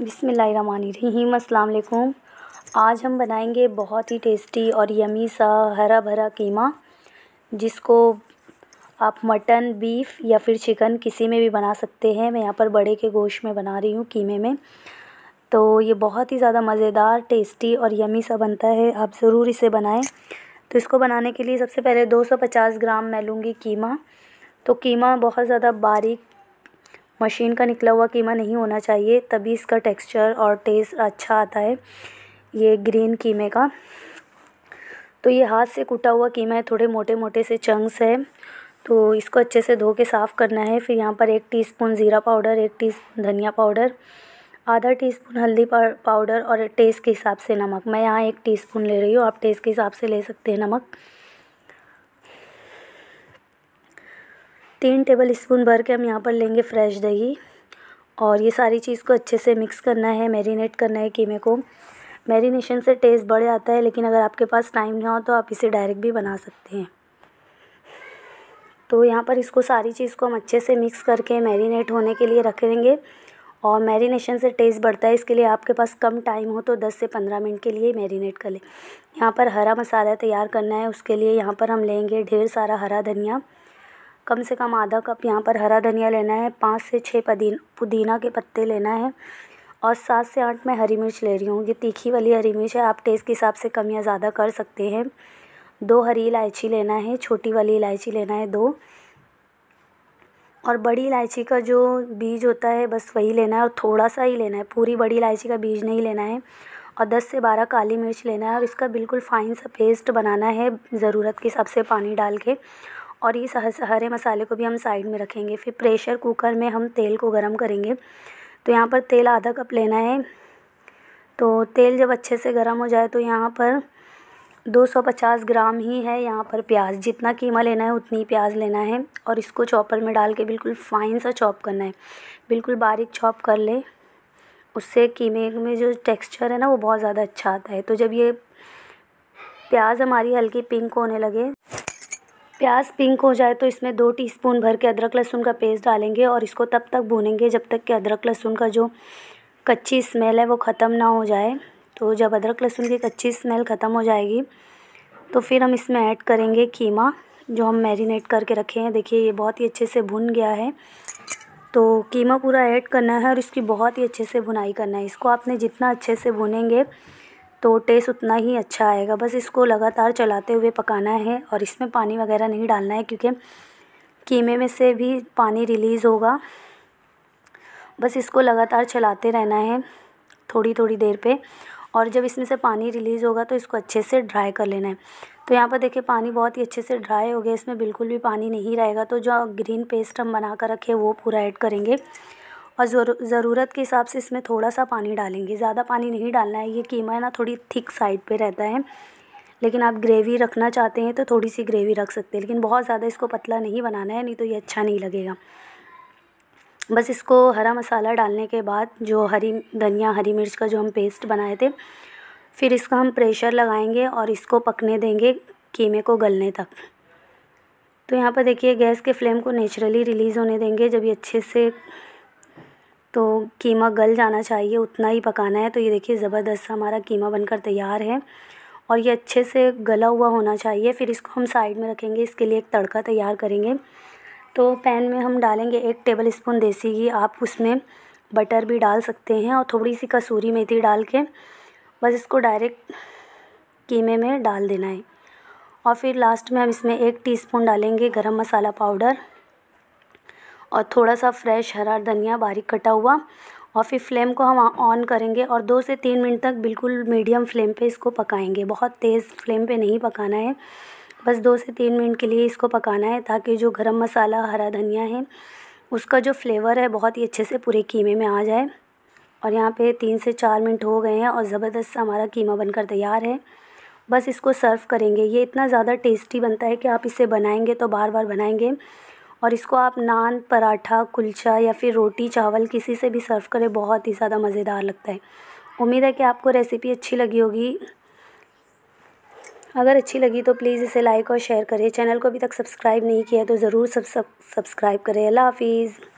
बिसमीम अल्लाम आज हम बनाएंगे बहुत ही टेस्टी और यमी सा हरा भरा कीमा जिसको आप मटन बीफ या फिर चिकन किसी में भी बना सकते हैं मैं यहाँ पर बड़े के गोश्त में बना रही हूँ कीमे में तो ये बहुत ही ज़्यादा मज़ेदार टेस्टी और यमी सा बनता है आप ज़रूर इसे बनाएं तो इसको बनाने के लिए सबसे पहले दो ग्राम मैं लूँगी कीमा तो कीमा बहुत ज़्यादा बारीक मशीन का निकला हुआ कीमा नहीं होना चाहिए तभी इसका टेक्सचर और टेस्ट अच्छा आता है ये ग्रीन कीमे का तो ये हाथ से कूटा हुआ कीमा है थोड़े मोटे मोटे से चंक्स है तो इसको अच्छे से धो के साफ़ करना है फिर यहाँ पर एक टीस्पून ज़ीरा पाउडर एक टीस्पून धनिया पाउडर आधा टीस्पून हल्दी पाउडर और टेस्ट के हिसाब से नमक मैं यहाँ एक टीस्पून ले रही हूँ आप टेस्ट के हिसाब से ले सकते हैं नमक तीन टेबल स्पून भर के हम यहाँ पर लेंगे फ्रेश दही और ये सारी चीज़ को अच्छे से मिक्स करना है मैरिनेट करना है कीमे को मैरिनेशन से टेस्ट बढ़ जाता है लेकिन अगर आपके पास टाइम ना हो तो आप इसे डायरेक्ट भी बना सकते हैं तो यहाँ पर इसको सारी चीज़ को हम अच्छे से मिक्स करके मैरिनेट होने के लिए रख देंगे और मैरिनेशन से टेस्ट बढ़ता है इसके लिए आपके पास कम टाइम हो तो 10 से 15 मिनट के लिए मैरिनेट कर लें यहाँ पर हरा मसाला तैयार करना है उसके लिए यहाँ पर हम लेंगे ढेर सारा हरा धनिया कम से कम आधा कप यहाँ पर हरा धनिया लेना है पाँच से छः पदीन पुदीना के पत्ते लेना है और सात से आठ मैं हरी मिर्च ले रही हूँ ये तीखी वाली हरी मिर्च है आप टेस्ट के हिसाब से कम या ज़्यादा कर सकते हैं दो हरी इलायची लेना है छोटी वाली इलायची लेना है दो और बड़ी इलायची का जो बीज होता है बस वही लेना है और थोड़ा सा ही लेना है पूरी बड़ी इलायची का बीज नहीं लेना है और 10 से 12 काली मिर्च लेना है और इसका बिल्कुल फ़ाइन सा पेस्ट बनाना है ज़रूरत के हिसाब से पानी डाल के और इस हरे मसाले को भी हम साइड में रखेंगे फिर प्रेशर कुकर में हम तेल को गर्म करेंगे तो यहाँ पर तेल आधा कप लेना है तो तेल जब अच्छे से गर्म हो जाए तो यहाँ पर 250 ग्राम ही है यहाँ पर प्याज जितना कीमा लेना है उतनी प्याज लेना है और इसको चॉपर में डाल के बिल्कुल फ़ाइन सा चॉप करना है बिल्कुल बारीक चॉप कर ले उससे कीमे में जो टेक्सचर है ना वो बहुत ज़्यादा अच्छा आता है तो जब ये प्याज हमारी हल्की पिंक होने लगे प्याज़ पिंक हो जाए तो इसमें दो टीस्पून भर के अदरक लहसुन का पेस्ट डालेंगे और इसको तब तक भूनेंगे जब तक कि अदरक लहसुन का जो कच्ची स्मेल है वो ख़त्म ना हो जाए तो जब अदरक लहसुन की कच्ची स्मेल ख़त्म हो जाएगी तो फिर हम इसमें ऐड करेंगे कीमा जो हम मैरिनेट करके रखे हैं देखिए ये बहुत ही अच्छे से भुन गया है तो कीमा पूरा ऐड करना है और इसकी बहुत ही अच्छे से भुनाई करना है इसको आपने जितना अच्छे से भुनेंगे तो टेस्ट उतना ही अच्छा आएगा बस इसको लगातार चलाते हुए पकाना है और इसमें पानी वगैरह नहीं डालना है क्योंकि कीमे में से भी पानी रिलीज़ होगा बस इसको लगातार चलाते रहना है थोड़ी थोड़ी देर पे और जब इसमें से पानी रिलीज़ होगा तो इसको अच्छे से ड्राई कर लेना है तो यहाँ पर देखिए पानी बहुत ही अच्छे से ड्राई हो गया इसमें बिल्कुल भी पानी नहीं रहेगा तो जो ग्रीन पेस्ट हम बना कर रखे वो पूरा ऐड करेंगे और ज़रूरत के हिसाब से इसमें थोड़ा सा पानी डालेंगे ज़्यादा पानी नहीं डालना है ये कीमा है ना थोड़ी थिक साइड पर रहता है लेकिन आप ग्रेवी रखना चाहते हैं तो थोड़ी सी ग्रेवी रख सकते हैं लेकिन बहुत ज़्यादा इसको पतला नहीं बनाना है नहीं तो ये अच्छा नहीं लगेगा बस इसको हरा मसाला डालने के बाद जो हरी धनिया हरी मिर्च का जो हम पेस्ट बनाए थे फिर इसका हम प्रेशर लगाएंगे और इसको पकने देंगे कीमे को गलने तक तो यहाँ पर देखिए गैस के फ्लेम को नेचुरली रिलीज़ होने देंगे जब ये अच्छे से तो कीमा गल जाना चाहिए उतना ही पकाना है तो ये देखिए ज़बरदस्त हमारा कीमा बनकर तैयार है और ये अच्छे से गला हुआ होना चाहिए फिर इसको हम साइड में रखेंगे इसके लिए एक तड़का तैयार करेंगे तो पैन में हम डालेंगे एक टेबल स्पून देसी घी आप उसमें बटर भी डाल सकते हैं और थोड़ी सी कसूरी मेथी डाल के बस इसको डायरेक्ट कीमे में डाल देना है और फिर लास्ट में हम इसमें एक टीस्पून डालेंगे गरम मसाला पाउडर और थोड़ा सा फ्रेश हरा धनिया बारीक कटा हुआ और फिर फ्लेम को हम ऑन करेंगे और दो से तीन मिनट तक बिल्कुल मीडियम फ्लेम पे इसको पकाएंगे बहुत तेज़ फ्लेम पे नहीं पकाना है बस दो से तीन मिनट के लिए इसको पकाना है ताकि जो गरम मसाला हरा धनिया है उसका जो फ्लेवर है बहुत ही अच्छे से पूरे कीमे में आ जाए और यहाँ पे तीन से चार मिनट हो गए हैं और ज़बरदस्त हमारा कीमा बनकर तैयार है बस इसको सर्व करेंगे ये इतना ज़्यादा टेस्टी बनता है कि आप इसे बनाएँगे तो बार बार बनाएँगे और इसको आप नान पराठा कुलचा या फिर रोटी चावल किसी से भी सर्व करें बहुत ही ज़्यादा मज़ेदार लगता है उम्मीद है कि आपको रेसिपी अच्छी लगी होगी अगर अच्छी लगी तो प्लीज़ इसे लाइक और शेयर करें चैनल को अभी तक सब्सक्राइब नहीं किया है तो ज़रूर सब सब सब्सक्राइब करें अल्लाह हाफिज़